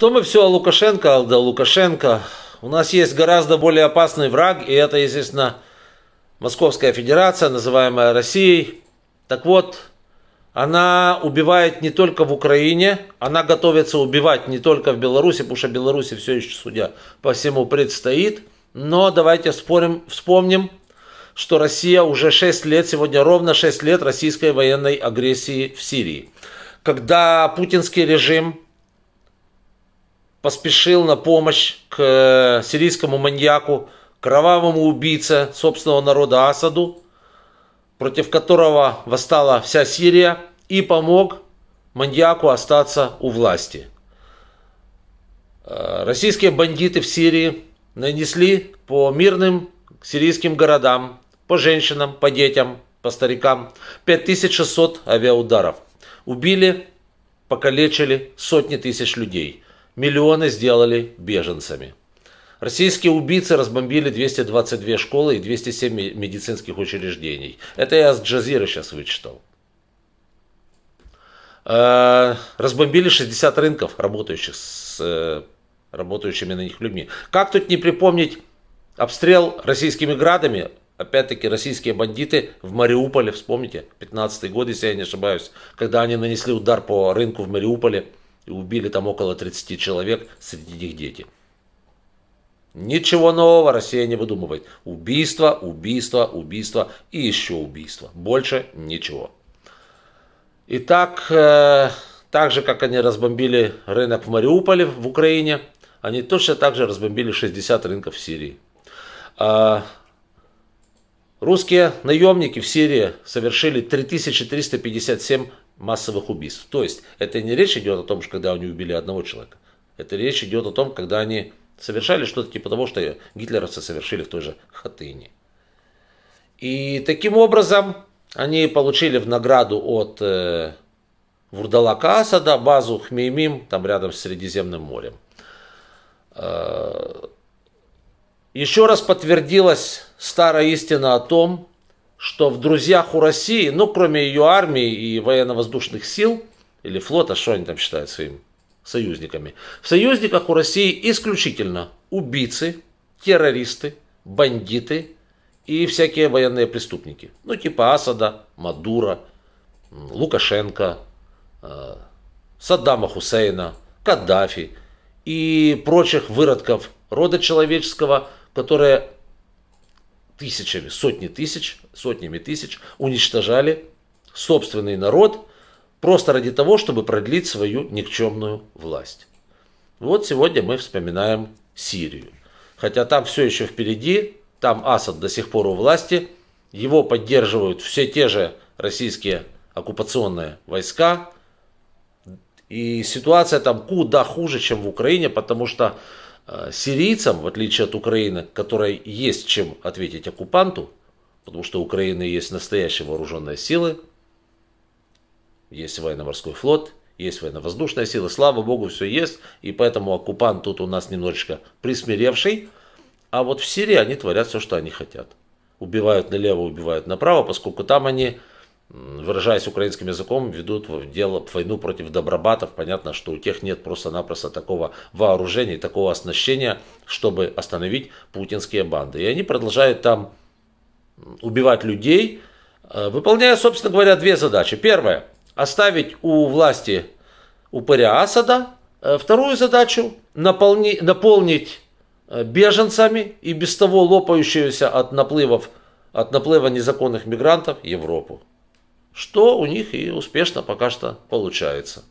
Что мы все о Лукашенко, да Лукашенко? У нас есть гораздо более опасный враг, и это, естественно, Московская Федерация, называемая Россией. Так вот, она убивает не только в Украине, она готовится убивать не только в Беларуси, потому что Беларуси все еще, судя по всему, предстоит. Но давайте спорим, вспомним, что Россия уже 6 лет, сегодня ровно 6 лет российской военной агрессии в Сирии. Когда путинский режим поспешил на помощь к э, сирийскому маньяку, кровавому убийце собственного народа Асаду, против которого восстала вся Сирия, и помог маньяку остаться у власти. Э, российские бандиты в Сирии нанесли по мирным сирийским городам, по женщинам, по детям, по старикам 5600 авиаударов. Убили, покалечили сотни тысяч людей – Миллионы сделали беженцами. Российские убийцы разбомбили 222 школы и 207 медицинских учреждений. Это я с Джазира сейчас вычитал. Э, разбомбили 60 рынков, работающих с э, работающими на них людьми. Как тут не припомнить обстрел российскими градами? Опять-таки российские бандиты в Мариуполе, вспомните, 15-й год, если я не ошибаюсь, когда они нанесли удар по рынку в Мариуполе – и убили там около 30 человек, среди них дети. Ничего нового Россия не выдумывает. Убийство, убийство, убийство и еще убийство. Больше ничего. Итак, э, так же, как они разбомбили рынок в Мариуполе в Украине, они точно так же разбомбили 60 рынков в Сирии. Э, русские наемники в Сирии совершили 3357 массовых убийств. То есть это не речь идет о том, что когда они убили одного человека. Это речь идет о том, когда они совершали что-то типа того, что гитлеровцы совершили в той же Хатыни. И таким образом они получили в награду от э, Вурдалака Асада базу Хмеймим, там рядом с Средиземным морем. Э, еще раз подтвердилась старая истина о том, что в друзьях у России, ну, кроме ее армии и военно-воздушных сил, или флота, что они там считают своими союзниками, в союзниках у России исключительно убийцы, террористы, бандиты и всякие военные преступники. Ну, типа Асада, Мадура, Лукашенко, э, Саддама Хусейна, Каддафи и прочих выродков рода человеческого, которые тысячами, сотни тысяч, сотнями тысяч уничтожали собственный народ просто ради того, чтобы продлить свою никчемную власть. Вот сегодня мы вспоминаем Сирию. Хотя там все еще впереди, там Асад до сих пор у власти, его поддерживают все те же российские оккупационные войска. И ситуация там куда хуже, чем в Украине, потому что Э, сирийцам, в отличие от Украины, которой есть чем ответить оккупанту, потому что у Украины есть настоящие вооруженные силы, есть военно-морской флот, есть военно-воздушные силы, слава богу, все есть, и поэтому оккупант тут у нас немножечко присмиревший, а вот в Сирии они творят все, что они хотят. Убивают налево, убивают направо, поскольку там они выражаясь украинским языком, ведут в дело в войну против добробатов. Понятно, что у тех нет просто-напросто такого вооружения и такого оснащения, чтобы остановить путинские банды. И они продолжают там убивать людей, э, выполняя, собственно говоря, две задачи. Первая – оставить у власти упыря а Асада. Э, вторую задачу – наполнить э, беженцами и без того лопающуюся от наплывов от наплыва незаконных мигрантов Европу что у них и успешно пока что получается.